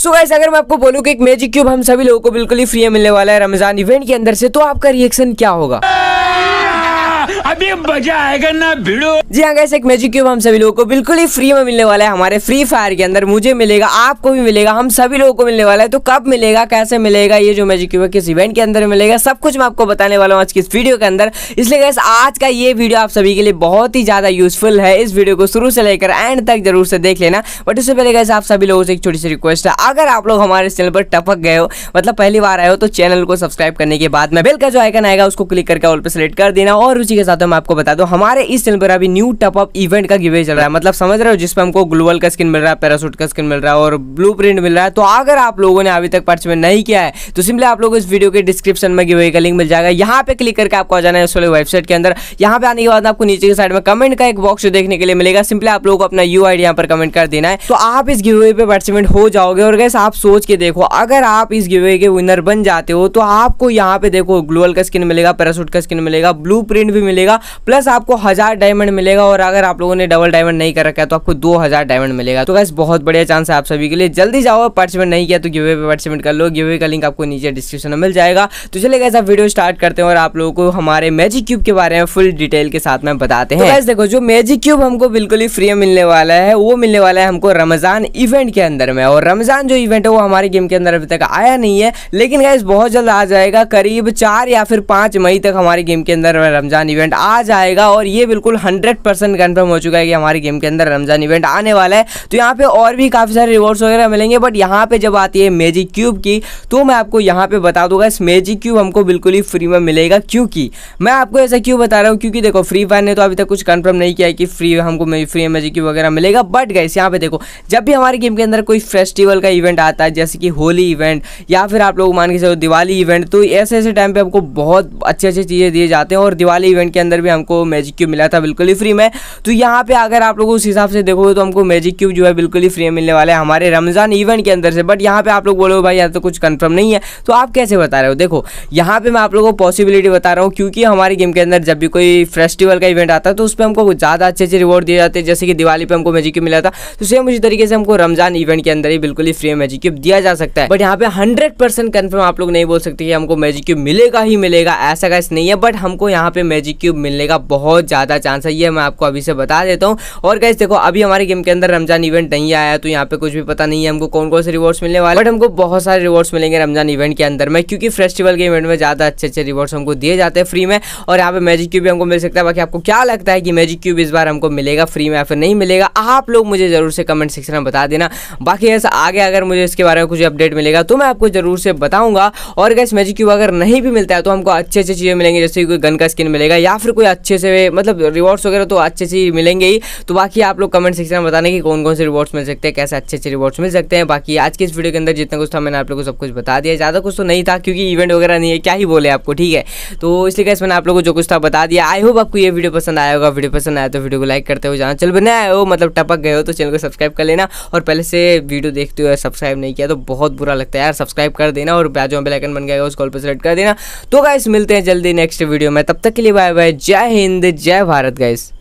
सो so, अगर मैं आपको बोलूँ कि एक मैजिक क्यूब हम सभी लोगों को बिल्कुल ही फ्री में मिलने वाला है रमजान इवेंट के अंदर से तो आपका रिएक्शन क्या होगा जी हाँ गैस एक मैजिक क्यूब हम सभी लोगों को बिल्कुल ही फ्री में मिलने वाला है हमारे फ्री फायर के अंदर मुझे मिलेगा आपको भी मिलेगा हम सभी लोगों को मिलने वाला है तो कब मिलेगा कैसे मिलेगा ये जो मैजिक क्यूब है किस इवेंट के अंदर मिलेगा सब कुछ मैं आपको बताने वाला हूँ आज की इस वीडियो के अंदर इसलिए गैस आज का ये वीडियो आप सभी के लिए बहुत ही ज्यादा यूजफुल है इस वीडियो को शुरू से लेकर एंड तक जरूर से देख लेना बट उससे पहले गैस आप सभी लोगों से एक छोटी सी रिक्वेस्ट है अगर आप लोग हमारे चैनल पर टपक गए हो मतलब पहली बार आए हो तो चैनल को सब्सक्राइब करने के बाद में बिल का जो आइकन आएगा उसको क्लिक करके ऑल पर सेलेक्ट कर देना और उसी के साथ हम आपको बता दो हमारे इस चैनल पर अभी न्यू टॉप अप इवेंट का गिवे चल रहा है मतलब समझ रहे हो जिसमें हमको ग्लोबल का स्किन मिल रहा है पैरासूट का स्किन मिल रहा है और ब्लू मिल रहा है तो अगर आप लोगों ने अभी तक पार्टिसिपेट नहीं किया है तो सिंपली आप लोग इस वीडियो के डिस्क्रिप्शन में गिवे का लिंक मिल जाएगा यहाँ पे क्लिक करके आपको आ जाना है इस वाले वेबसाइट के अंदर यहाँ पे आने के बाद आपको नीचे के साइड में कमेंट का एक बॉक्स देखने के लिए मिलेगा सिंपली आप लोगों को अपना यू आई पर कमेंट कर देना है तो आप इस गिवे पे पार्टिसिपेट हो जाओगे और गैस आप सोच के देखो अगर आप इस गिवे के विनर बन जाते हो तो आपको यहाँ पे देखो ग्लोअल का स्किन मिलेगा पैरासूट का स्किन मिलेगा ब्लू भी मिलेगा प्लस आपको हज़ार डायमंड मिलेगा और अगर आप लोगों ने डबल डायमंड नहीं कर रखा है तो आपको दो हज़ार डायमंड मिलेगा तो गैस बहुत बढ़िया चांस है आप सभी के लिए जल्दी जाओ पार्टिसिपेट नहीं किया तो गिवे पे पार्टिसिपेट कर लो गिवे का लिंक आपको नीचे डिस्क्रिप्शन में मिल जाएगा तो चले गए आप वीडियो स्टार्ट करते हैं और आप लोगों को हमारे मैजिक क्यूब के बारे में फुल डिटेल के साथ में बताते तो हैं गैस देखो जो मैजिक क्यूब हमको बिल्कुल ही फ्री मिलने वाला है वो मिलने वाला है हमको रमजान इवेंट के अंदर में और रमजान जो इवेंट है वो हमारे गेम के अंदर अभी तक आया नहीं है लेकिन गैस बहुत जल्द आ जाएगा करीब चार या फिर पांच मई तक हमारे गेम के अंदर रमजान इवेंट आ आ जाएगा और ये बिल्कुल हंड्रेड परसेंट कन्फर्म हो चुका है कि हमारे गेम के अंदर रमजान इवेंट आने वाला है तो यहाँ पे और भी काफ़ी सारे रिवॉर्ड्स वगैरह मिलेंगे बट यहाँ पे जब आती है मेजिक क्यूब की तो मैं आपको यहाँ पे बता दूंगा इस मेजिक क्यूब हमको बिल्कुल ही फ्री में मिलेगा क्योंकि मैं आपको ऐसा क्यों बता रहा हूँ क्योंकि देखो फ्री फायर ने तो अभी तक कुछ कन्फर्म नहीं किया कि फ्री हमको फ्री मेजिक क्यूब वगैरह मिलेगा बट गैस यहाँ पे देखो जब भी हमारे गेम के अंदर कोई फेस्टिवल का इवेंट आता है जैसे कि होली इवेंट या फिर आप लोग मान के चलो दिवाली इवेंट तो ऐसे ऐसे टाइम पर हमको बहुत अच्छे अच्छे चीज़ें दिए जाते हैं और दिवाली इवेंट के अंदर पे हमको मैजिक क्यूब मिला था बिल्कुल ही फ्री में तो यहाँ पे अगर आप लोग उस हिसाब से देखोगे तो हमको मैजिक क्यूब जो है बिल्कुल ही फ्री में मिलने वाला है हमारे रमज़ान इवेंट के अंदर से बट यहाँ पे आप लोग बोलो भाई यहाँ तो कुछ कन्फर्म नहीं है तो आप कैसे बता रहे हो देखो यहाँ पे मैं आप लोग को पॉसिबिलिटी बता रहा हूँ क्योंकि हमारे गेम के अंदर जब भी कोई फेस्टिवल का इवेंट आता है तो उस पर हमको ज़्यादा अच्छे अच्छे रिवॉर्ड दिए जाते हैं जैसे कि दिवाली पर हमको मैजिक क्यूब मिला था तो सेम उसी तरीके से हमको रमजान इवेंट के अंदर ही बिल्कुल ही फ्री में मैजिक क्यूब दिया जा सकता है बट यहाँ पे हंड्रेड परसेंट कन्फर्म आप लोग नहीं बोल सकते कि हमको मैजिक क्यूब मिलेगा ही मिलेगा ऐसा कैसे नहीं है बट हमको यहाँ पे मैजिक क्यूब मिलने मिलने का बहुत ज़्यादा चांस है ये मैं आपको अभी से बता देता हूँ और गैस देखो अभी हमारे गेम के अंदर रमजान इवेंट नहीं आया तो यहाँ पे कुछ भी पता नहीं है हमको कौन कौन से रिवॉर्ड्स मिलने वाले बट हमको बहुत सारे रिवॉर्ड्स मिलेंगे रमजान इवेंट के अंदर में क्योंकि फेस्टिवल के इवेंट में ज़्यादा अच्छे अच्छे रिवॉर्ड्स हमको दिए जाते हैं फ्री में और यहाँ पे मैजिक क्यूब भी हमको मिल सकता है बाकी आपको क्या लगता है कि मैजिक क्यूब इस बार हमको मिलेगा फ्री में या फिर नहीं मिलेगा आप लोग मुझे ज़रूर से कमेंट सेक्शन में बता देना बाकी ऐसा आगे अगर मुझे इसके बारे में कुछ अपडेट मिलेगा तो मैं आपको ज़रूर से बताऊँगा और गैस मैजिक क्यूब अगर नहीं भी मिलता है तो हमको अच्छी अच्छी चीज़ें मिलेंगी जैसे कोई गन का स्किन मिलेगा या फिर कोई अच्छे से मतलब रिवॉर्ड्स वगैरह तो अच्छे से मिलेंगे ही तो बाकी आप लोग कमेंट सेक्शन में बताने कि कौन कौन से रिवॉर्ड्स मिल सकते हैं कैसे अच्छे अच्छे रिवॉर्ड्स मिल सकते हैं बाकी आज के इस वीडियो के अंदर जितना कुछ था मैंने आप लोगों को सब कुछ बता दिया ज़्यादा कुछ तो नहीं था क्योंकि इवेंट वगैरह नहीं है क्या ही बोले आपको ठीक है तो इसलिए कैसे मैंने आप लोगों को जो कुछ था बता दिया आई होप आपको ये वीडियो पसंद आया होगा वीडियो पसंद आया तो वीडियो को लाइक करते हो जाना चल बनाया हो मतलब टपक गए हो तो चैनल को सब्सक्राइब कर लेना और पहले से वीडियो देखते हुए सब्सक्राइब नहीं किया तो बहुत बुरा लगता है यार सब्सक्राइब कर देना और बाजू में बेलाइकन बन गया उस कॉल पर सेलेक्ट कर देना तो गाइस मिलते हैं जल्दी नेक्स्ट वीडियो में तब तक के लिए बाय बाय जय हिंद जय भारत गैस